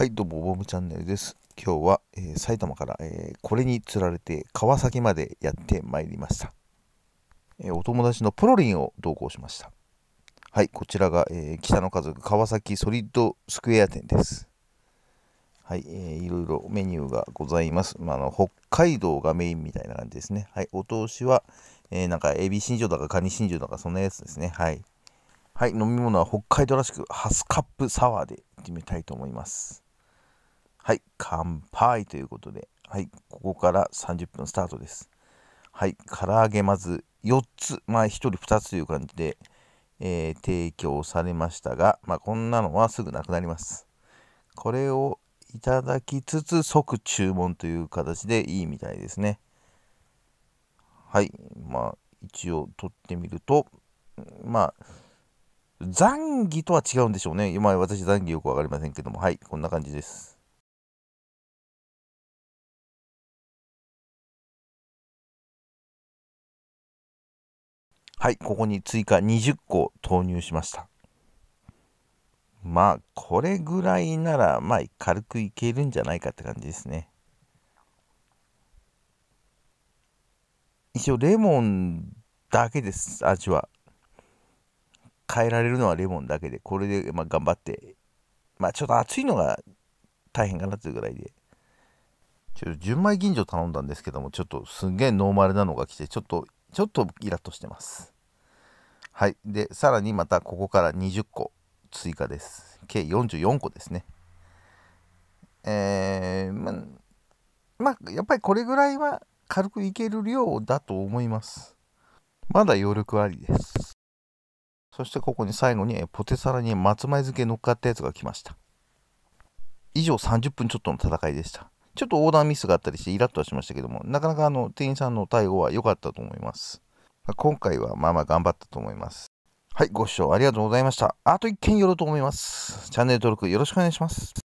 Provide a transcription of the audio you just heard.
はいどうもボムチャンネルです今日は、えー、埼玉から、えー、これにつられて川崎までやってまいりました、えー、お友達のプロリンを同行しましたはいこちらが、え北の家族川崎ソリッドスクエア店ですはい、えー、いろいろメニューがございます、まあ、あの北海道がメインみたいな感じですねはいお通しは、えなんかエビ新庄だかカニ新庄だかそんなやつですねはいはい飲み物は北海道らしくハスカップサワーで決めたいと思いますはい、乾杯ということで、はい、ここから30分スタートです。はい、唐揚げまず4つ、まあ1人2つという感じで、えー、提供されましたが、まあこんなのはすぐなくなります。これをいただきつつ即注文という形でいいみたいですね。はい、まあ一応取ってみると、まあ、残ンとは違うんでしょうね。今私残ンよくわかりませんけども、はい、こんな感じです。はい、ここに追加20個投入しました。まあ、これぐらいなら、まあ、軽くいけるんじゃないかって感じですね。一応、レモンだけです、味は。変えられるのはレモンだけで、これで、まあ、頑張って。まあ、ちょっと暑いのが大変かなというぐらいで。ちょっと純米吟醸頼んだんですけども、ちょっとすんげえノーマルなのが来て、ちょっとちょっとイラッとしてます。はい。で、さらにまたここから20個追加です。計44個ですね。えー、ま、まあ、やっぱりこれぐらいは軽くいける量だと思います。まだ余力ありです。そしてここに最後にポテサラに松前漬け乗っかったやつが来ました。以上30分ちょっとの戦いでした。ちょっとオーダーミスがあったりしてイラッとはしましたけども、なかなかあの店員さんの対応は良かったと思います。今回はまあまあ頑張ったと思います。はい、ご視聴ありがとうございました。あと1件よろうと思います。チャンネル登録よろしくお願いします。